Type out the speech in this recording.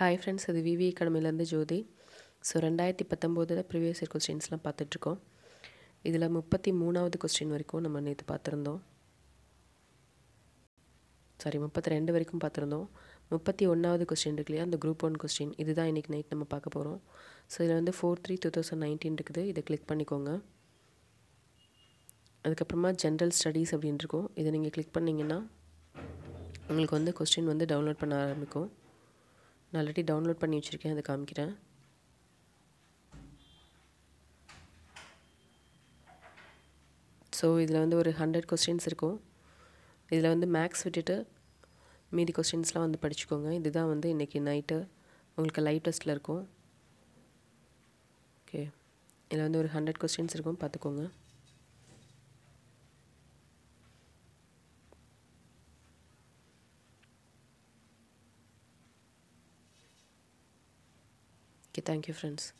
Hi friends அது விவி அகாடமிலேருந்து ஜோதி so ரெண்டாயிரத்தி பத்தொம்போதில் ப்ரீவியஸ் இயர் கொஸ்டின்ஸ்லாம் பார்த்துட்ருக்கோம் இதில் முப்பத்தி மூணாவது கொஸ்டின் வரைக்கும் நம்ம நேற்று பார்த்துருந்தோம் சாரி முப்பத்தி ரெண்டு வரைக்கும் பார்த்துருந்தோம் முப்பத்தி ஒன்றாவது கொஸ்டின் இருக்கு இல்லையா அந்த குரூப் ஒன் கொஸ்டின் இதுதான் இன்றைக்கி நைட் நம்ம பார்க்க போகிறோம் ஸோ இதில் வந்து four three two thousand nineteen இருக்குது இதை கிளிக் பண்ணிக்கோங்க அதுக்கப்புறமா ஜென்ரல் ஸ்டடீஸ் அப்படின்னு இருக்கும் இதை நீங்கள் கிளிக் பண்ணிங்கன்னா உங்களுக்கு வந்து கொஸ்டின் வந்து டவுன்லோட் பண்ண ஆரம்பிக்கும் நான் ஆல்ரெடி டவுன்லோட் பண்ணி வச்சுருக்கேன் அதை காமிக்கிறேன் ஸோ இதில் வந்து ஒரு ஹண்ட்ரட் கொஸ்டின்ஸ் இருக்கும் இதில் வந்து மேக்ஸ் விட்டுட்டு மீதி கொஸ்டின்ஸ்லாம் வந்து படிச்சுக்கோங்க இதுதான் வந்து இன்றைக்கி நைட்டு உங்களுக்கு லைவ் டெஸ்ட்டில் இருக்கும் ஓகே இதில் வந்து ஒரு ஹண்ட்ரட் கொஸ்டின்ஸ் இருக்கும் பார்த்துக்கோங்க thank you, friends.